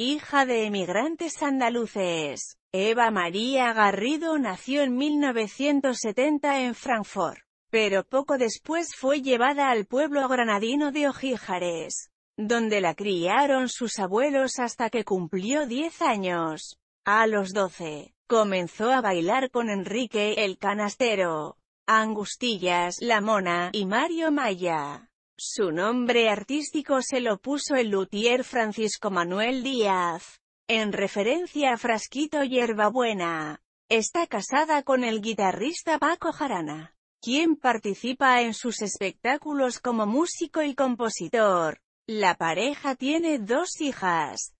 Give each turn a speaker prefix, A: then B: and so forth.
A: Hija de emigrantes andaluces, Eva María Garrido nació en 1970 en Frankfurt, pero poco después fue llevada al pueblo granadino de Ojíjares, donde la criaron sus abuelos hasta que cumplió 10 años. A los 12, comenzó a bailar con Enrique el Canastero, Angustillas, La Mona y Mario Maya. Su nombre artístico se lo puso el luthier Francisco Manuel Díaz, en referencia a Frasquito hierbabuena. Está casada con el guitarrista Paco Jarana, quien participa en sus espectáculos como músico y compositor. La pareja tiene dos hijas,